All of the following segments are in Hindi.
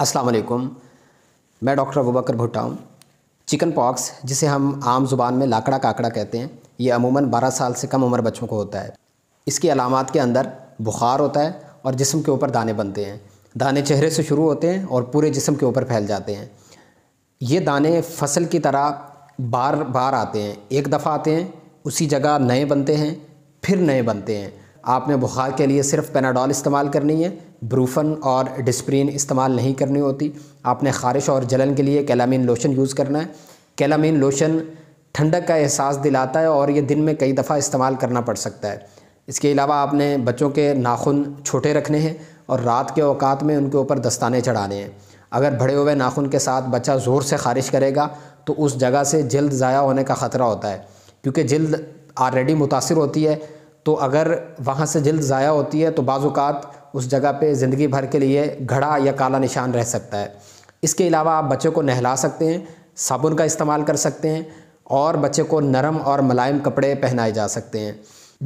अस्सलाम वालेकुम मैं डॉक्टर अबूबकर भुट्टा हूँ चिकन पॉक्स जिसे हम आम ज़ुबान में लाकड़ा काकड़ा कहते हैं ये अमूमन 12 साल से कम उम्र बच्चों को होता है इसकी अलामत के अंदर बुखार होता है और जिसम के ऊपर दाने बनते हैं दाने चेहरे से शुरू होते हैं और पूरे जिसम के ऊपर फैल जाते हैं ये दाने फसल की तरह बार बार आते हैं एक दफ़ा आते हैं उसी जगह नए बनते हैं फिर नए बनते हैं आपने बुखार के लिए सिर्फ पेनाडॉल इस्तेमाल करनी है ब्रूफन और डिस्प्रीन इस्तेमाल नहीं करनी होती आपने ख़ारिश और जलन के लिए कैलामिन लोशन यूज़ करना है कैलामिन लोशन ठंडक का एहसास दिलाता है और ये दिन में कई दफ़ा इस्तेमाल करना पड़ सकता है इसके अलावा आपने बच्चों के नाखून छोटे रखने हैं और रात के अवकात में उनके ऊपर दस्ताने चढ़ाने हैं अगर भड़े हुए नाखून के साथ बच्चा ज़ोर से ख़ारिश करेगा तो उस जगह से जल्द ज़ाया होने का ख़तरा होता है क्योंकि जल्द ऑलरेडी मुतासर होती है तो अगर वहाँ से जल्द ज़ाया होती है तो बाज़ात उस जगह पे ज़िंदगी भर के लिए घड़ा या काला निशान रह सकता है इसके अलावा आप बच्चों को नहला सकते हैं साबुन का इस्तेमाल कर सकते हैं और बच्चे को नरम और मुलायम कपड़े पहनाए जा सकते हैं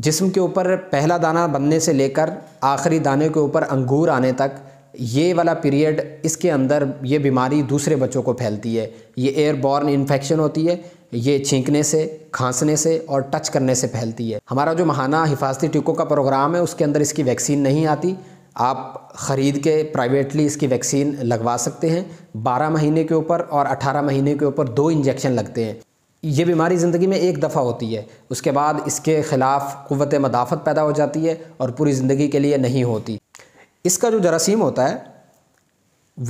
जिस्म के ऊपर पहला दाना बनने से लेकर आखिरी दाने के ऊपर अंगूर आने तक ये वाला पीरियड इसके अंदर ये बीमारी दूसरे बच्चों को फैलती है ये एयरबॉर्न इन्फेक्शन होती है ये छींकने से खांसने से और टच करने से फैलती है हमारा जो महाना हिफाजती टीकों का प्रोग्राम है उसके अंदर इसकी वैक्सीन नहीं आती आप ख़रीद के प्राइवेटली इसकी वैक्सीन लगवा सकते हैं 12 महीने के ऊपर और 18 महीने के ऊपर दो इंजेक्शन लगते हैं ये बीमारी ज़िंदगी में एक दफ़ा होती है उसके बाद इसके ख़िलाफ़ क़वत मदाफ़त पैदा हो जाती है और पूरी ज़िंदगी के लिए नहीं होती इसका जो जरासीम होता है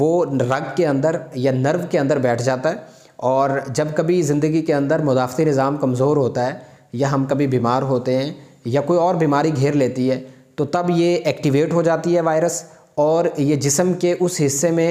वो रग के अंदर या नर्व के अंदर बैठ जाता है और जब कभी ज़िंदगी के अंदर मुदाफ़ती निज़ाम कमज़ोर होता है या हम कभी बीमार होते हैं या कोई और बीमारी घेर लेती है तो तब ये एक्टिवेट हो जाती है वायरस और ये जिसम के उस हिस्से में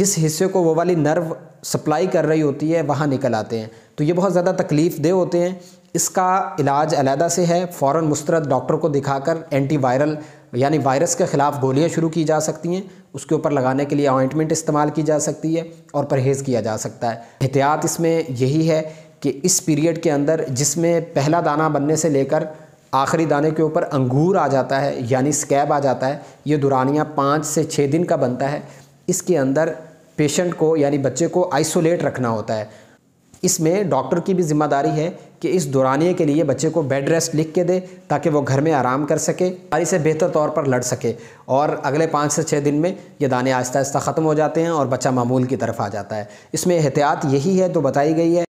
जिस हिस्से को वो वाली नर्व सप्लाई कर रही होती है वहाँ निकल आते हैं तो ये बहुत ज़्यादा तकलीफ़ दे होते हैं इसका इलाज अलहदा से है फ़ौर मुस्तरद डॉक्टर को दिखाकर एंटी वायरल यानी वायरस के ख़िलाफ़ गोलियां शुरू की जा सकती हैं उसके ऊपर लगाने के लिए अइंटमेंट इस्तेमाल की जा सकती है और परहेज़ किया जा सकता है एहतियात इसमें यही है कि इस पीरियड के अंदर जिसमें पहला दाना बनने से लेकर आखिरी दाने के ऊपर अंगूर आ जाता है यानी स्कैब आ जाता है ये दुरानिया पाँच से छः दिन का बनता है इसके अंदर पेशेंट को यानी बच्चे को आइसोलेट रखना होता है इसमें डॉक्टर की भी ज़िम्मेदारी है कि इस दौरानिए के लिए बच्चे को बेड रेस्ट लिख के दे ताकि वो घर में आराम कर सके और से बेहतर तौर पर लड़ सके और अगले पाँच से छः दिन में ये दाने आहिस्ता आहिस्ता ख़त्म हो जाते हैं और बच्चा मामूल की तरफ आ जाता है इसमें एहतियात यही है जो तो बताई गई है